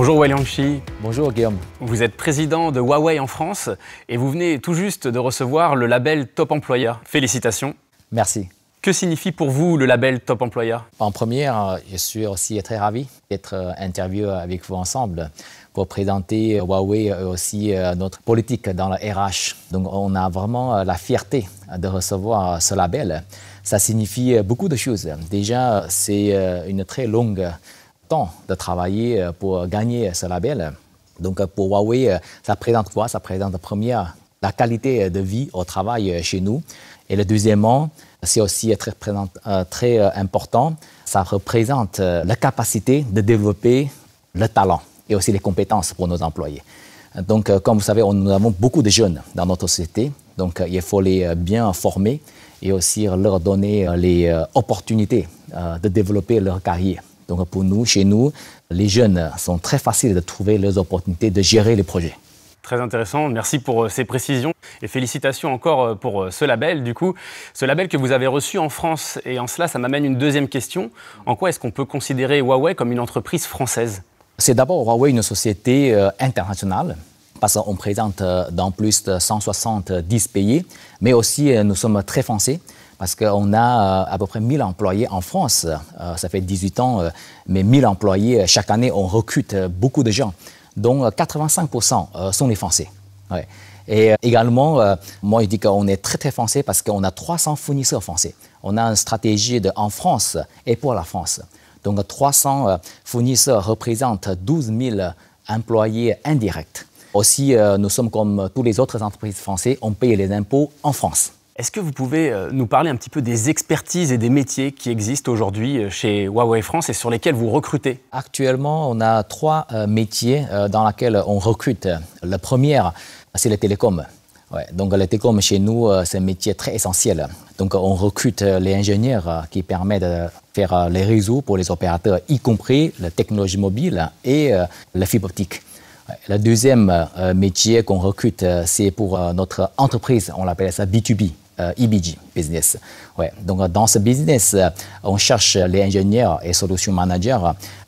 Bonjour Wei Bonjour Guillaume. Vous êtes président de Huawei en France et vous venez tout juste de recevoir le label Top Employer. Félicitations. Merci. Que signifie pour vous le label Top Employer En première, euh, je suis aussi très ravi d'être euh, interviewé avec vous ensemble pour présenter Huawei et euh, aussi notre politique dans le RH. Donc on a vraiment la fierté de recevoir ce label. Ça signifie beaucoup de choses. Déjà, c'est une très longue de travailler euh, pour gagner euh, ce label. Donc euh, pour Huawei, ça présente quoi Ça présente première la qualité de vie au travail chez nous. Et le deuxièmement, c'est aussi très, très important, ça représente la capacité de développer le talent et aussi les compétences pour nos employés. Donc, comme vous savez, nous avons beaucoup de jeunes dans notre société, donc il faut les bien former et aussi leur donner les opportunités de développer leur carrière. Donc pour nous, chez nous, les jeunes sont très faciles de trouver leurs opportunités de gérer les projets. Très intéressant, merci pour euh, ces précisions et félicitations encore euh, pour euh, ce label. Du coup, ce label que vous avez reçu en France et en cela, ça m'amène une deuxième question. En quoi est-ce qu'on peut considérer Huawei comme une entreprise française C'est d'abord Huawei une société internationale parce qu'on présente dans plus de 170 pays, mais aussi nous sommes très français parce qu'on a euh, à peu près 1000 employés en France. Euh, ça fait 18 ans, euh, mais 1000 employés, chaque année, on recrute beaucoup de gens, dont 85% sont les Français. Et également, moi, je dis qu'on est très, très français parce qu'on a 300 fournisseurs français. On a une stratégie de en France et pour la France. Donc, 300 fournisseurs représentent 12 000 employés indirects. Aussi, nous sommes comme toutes les autres entreprises françaises, on paye les impôts en France. Est-ce que vous pouvez euh, nous parler un petit peu des expertises et des métiers qui existent aujourd'hui euh, chez Huawei France et sur lesquels vous recrutez Actuellement, on a trois euh, métiers dans lesquels on recrute. La première, c'est les télécoms. Ouais, donc les télécoms chez nous, c'est un métier très essentiel. Donc on recrute les ingénieurs qui permettent de faire les réseaux pour les opérateurs, y compris la technologie mobile et la fibre optique. Le deuxième métier qu'on recrute, c'est pour notre entreprise, on l'appelle ça B2B, IBG euh, e business. Donc dans ce business, euh, on cherche les ingénieurs et solutions managers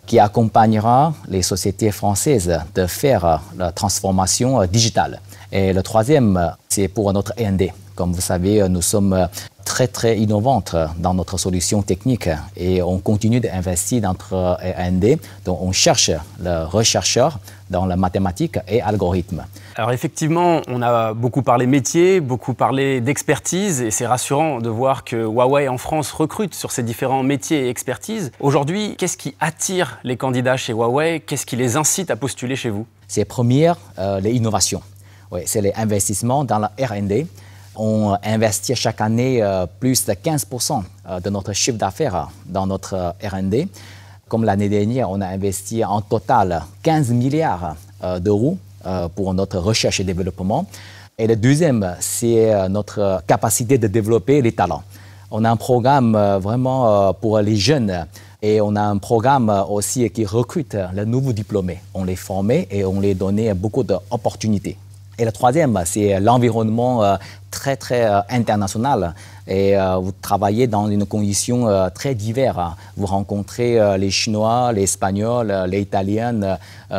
qui accompagnera les sociétés françaises de faire euh, la transformation digitale. Et le troisième, c'est pour notre R&D. E Comme vous savez, nous sommes très très innovantes dans notre solution technique et on continue d'investir dans notre R&D. E Donc on cherche le rechercheur dans la mathématique et algorithme. Alors effectivement, on a beaucoup parlé métiers, beaucoup parlé d'expertise, et c'est rassurant de voir que Huawei en France recrute sur ces différents métiers et expertises. Aujourd'hui, qu'est-ce qui attire les candidats chez Huawei Qu'est-ce qui les incite à postuler chez vous C'est première, euh, les innovations. c'est les investissements dans la R&D. On investit chaque année euh, plus de 15% euh, de notre chiffre d'affaires dans notre R&D. Comme l'année dernière, on a investi en total 15 milliards d'euros euh, pour notre recherche et développement. Et le deuxième, c'est euh, notre capacité de développer les talents. On a un programme euh, vraiment pour les jeunes et on a un programme aussi qui recrute les nouveaux diplômés. On les formait et on les donnait beaucoup d'opportunités. Et le troisième, c'est l'environnement très, très international. Et vous travaillez dans une condition très diverse. Vous rencontrez les Chinois, les Espagnols, les Italiens,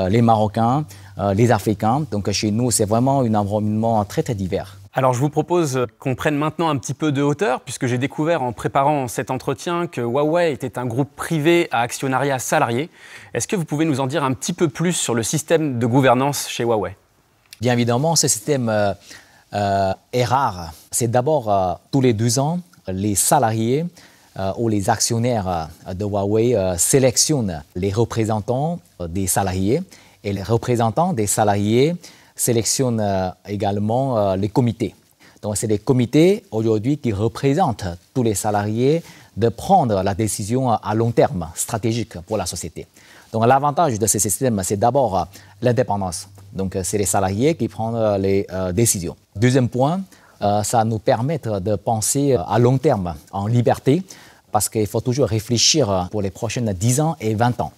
les Marocains. Euh, les Africains. Donc euh, chez nous, c'est vraiment un environnement très très divers. Alors je vous propose euh, qu'on prenne maintenant un petit peu de hauteur, puisque j'ai découvert en préparant cet entretien que Huawei était un groupe privé à actionnariat salarié. Est-ce que vous pouvez nous en dire un petit peu plus sur le système de gouvernance chez Huawei Bien évidemment, ce système est rare. C'est d'abord tous les deux ans, les salariés ou les actionnaires de Huawei sélectionnent les représentants des salariés et les représentants des salariés sélectionnent euh, également euh, les comités. Donc, c'est les comités aujourd'hui qui représentent tous les salariés de prendre la décision à long terme, stratégique pour la société. Donc, l'avantage de ce système, c'est d'abord euh, l'indépendance. Donc, c'est les salariés qui prennent les décisions. Deuxième point, ça nous permet de penser à long terme, en liberté, parce qu'il faut toujours réfléchir pour les prochaines 10 ans et 20 ans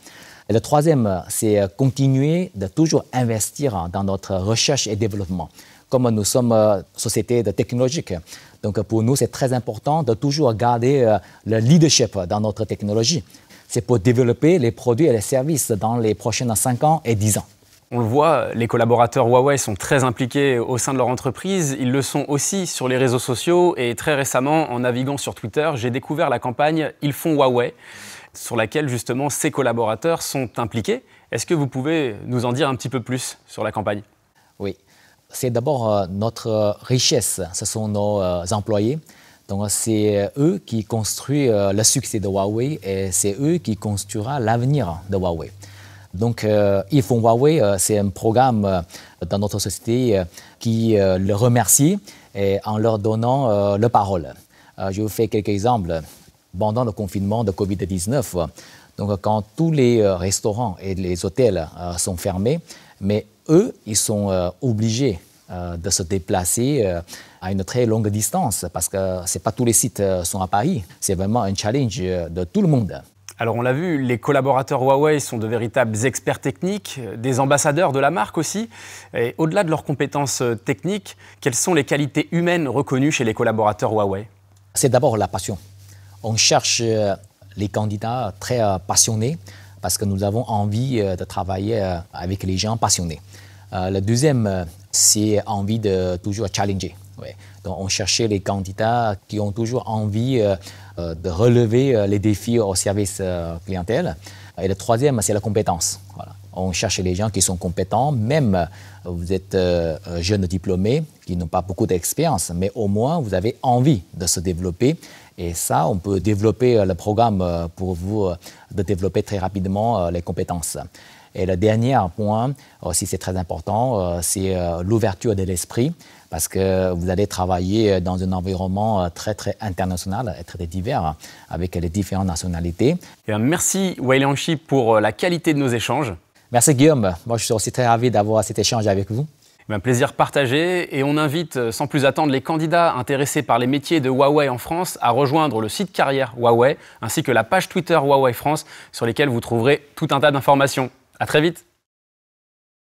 le troisième, euh, c'est euh, continuer de toujours investir dans notre recherche et développement. Comme nous sommes euh, société technologique, donc pour nous, c'est très important de toujours garder le leadership dans notre technologie. C'est pour développer les produits et les services dans les prochains 5 ans et 10 ans. On le voit, les collaborateurs Huawei sont très impliqués au sein de leur entreprise. Ils le sont aussi sur les réseaux sociaux. Et très récemment, en naviguant sur Twitter, j'ai découvert la campagne Ils font Huawei sur laquelle justement ces collaborateurs sont impliqués. Est-ce que vous pouvez nous en dire un petit peu plus sur la campagne Oui, c'est d'abord euh, notre euh, richesse, ce sont nos euh, employés. Donc c'est eux qui construisent le succès de Huawei et c'est eux qui construira l'avenir de Huawei. Donc, ils font Huawei, c'est un programme dans notre société qui le remercie en leur donnant la parole. je vous fais quelques exemples pendant le confinement de Covid-19. Donc, quand tous les euh, restaurants et les hôtels euh, sont fermés, mais eux, ils sont euh, obligés de se déplacer à une très longue distance parce que c'est pas tous les sites sont à Paris. C'est vraiment un challenge de tout le monde. Alors on l'a vu, les collaborateurs Huawei sont de véritables experts techniques, des ambassadeurs de la marque aussi. Et au-delà de leurs compétences techniques, quelles sont les qualités humaines reconnues chez les collaborateurs Huawei C'est d'abord la passion on cherche euh, les candidats très euh, passionnés parce que nous avons envie euh, de travailler avec les gens passionnés. le deuxième, c'est envie de toujours challenger. Donc, on cherchait les candidats qui ont toujours envie de relever les défis au service clientèle. Et le troisième, c'est la compétence. On cherche les gens qui sont compétents, même vous êtes jeunes jeune diplômé, qui n'ont pas beaucoup d'expérience, mais au moins vous avez envie de se développer. Et ça, on peut développer euh, le programme euh, pour vous euh, de développer très rapidement les compétences. Et le dernier point, aussi c'est très important, c'est l'ouverture de l'esprit, parce que vous allez travailler dans un environnement très très international et très divers, avec les différentes nationalités. Eh merci Wei pour la qualité de nos échanges. Merci Guillaume. Moi, je suis aussi très ravi d'avoir cet échange avec vous. Un eh plaisir partagé et on invite euh, sans plus attendre les candidats intéressés par les métiers de Huawei en France à rejoindre le site carrière Huawei ainsi que la page Twitter Huawei France sur lesquelles vous trouverez tout un tas d'informations. À très vite.